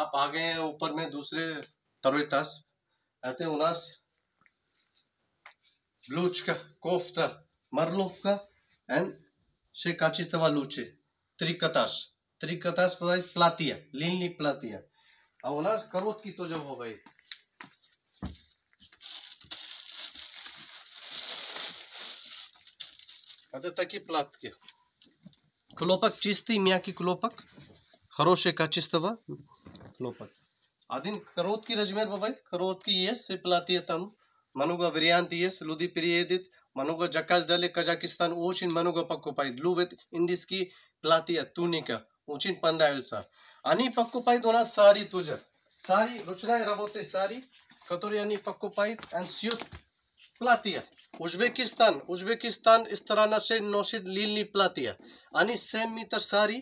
आप आगे ऊपर में दूसरे तरवितास आते हैं उनास लूच का कोफ्ता मरलोफ का एंड से काची तवा लूचे त्रिकतास त्रिकतास पता है प्लातिया लीनली प्लातिया अब उनास करोत की तो जब हो गई अत तक ही प्लात किया क्लोपक चिस्ती मिया की क्लोपक खरोशे का चिस्तवा लोपत आदिन करोत की रजमेर बवाई करोत की ये से पिलाती है तम मनुगा विरियांत ये लुदी प्रियेदित मनुगा जकास दले कजाकिस्तान ऊचिन मनुगा पक्को पाई लुबेत इंदिस की पिलाती है तूनिका ऊचिन पंडायल सा अनि पक्को पाई दोना सारी तुझर सारी रुचनाएं रबोते सारी कतोरी अनि पक्को पाई एंड स्यूत प्लातिया उज्बेकिस्तान उज्बेकिस्तान इस तरह ना से नौशिद लीलनी प्लातिया अनि सेम मीटर सारी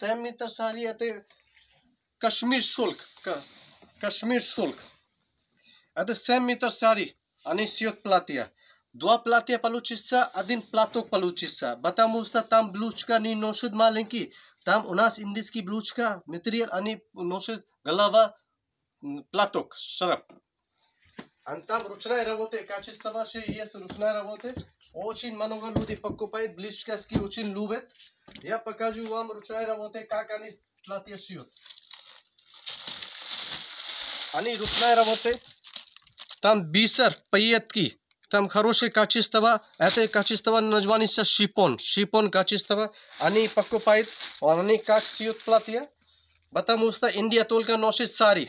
सेम मीटर सारी अते Kashmir silk, Kashmir silk. Это 7 метр сари, а они сиот платија. Два платија получиса, один платок получиса. Потому что там блучка не носит маленький. Там у нас индиски блучка, материјал а не носят голова, платок, шарап. А там ручная работа, качество ваше есть ручная работе. Очень много людей покупают, близко очень любят. Я покажу вам ручная работе, как они платья шьют. आनी रुपना है रवते तम बीसर पैयत की तम खरोशे काचिस्तवा ऐसे काचिस्तवा नजवानी से शिपोन शिपोन काचिस्तवा आनी पक्को पाइत और आनी काच सीट प्लातिया बता मुस्ता इंडिया तोल का नौशी सारी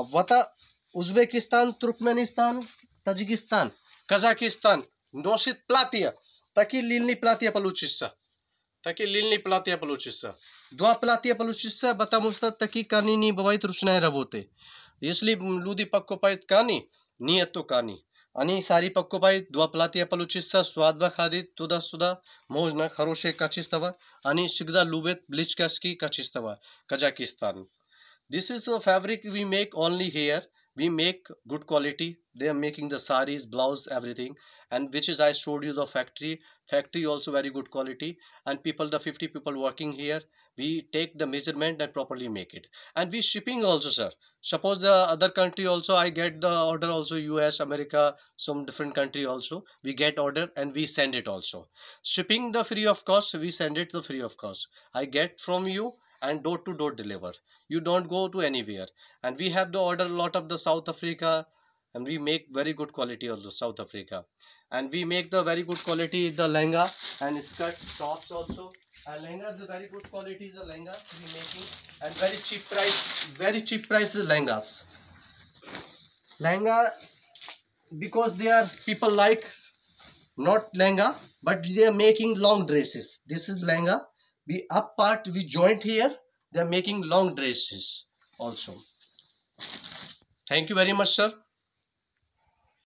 अब बता उज्बेकिस्तान तुर्कमेनिस्तान तजिकिस्तान कजाकिस्तान नौशी प्लातिया ताकि लीलनी प्लातिया पलूचिस्सा ताकि लीलनी प्लातिया पलूचिस्सा द्वा प्लातिया पलूचिस्सा बता मुस्ता ताकि कानीनी बवाई तुरुचना रवोते यसले लुदी पक्वपायित कानी नियत्तो कानी अन सारी पक्वपायित द्वपलातिया पलुचिस्थ स्वादवा खादी तुदासुदा मोजना खरोसे काचिस्तवा अनि सिग्दा लुबेत ब्लिचकास्की काचिस्तवा Kazakhstan this is the fabric we make only here we make good quality they are making the saris blouse everything and which is i showed you the factory factory also very good quality and people the 50 people working here we take the measurement and properly make it and we shipping also sir suppose the other country also i get the order also us america some different country also we get order and we send it also shipping the free of cost we send it the free of cost i get from you and door to door deliver you don't go to anywhere and we have the order a lot of the south africa and we make very good quality of the south africa and we make the very good quality the lenga and skirt tops also and lehenga is a very good quality is the lenga we making and very cheap price very cheap price the lengas. Lenga because they are people like not lenga, but they are making long dresses this is lenga the up part we joint here they are making long dresses also thank you very much sir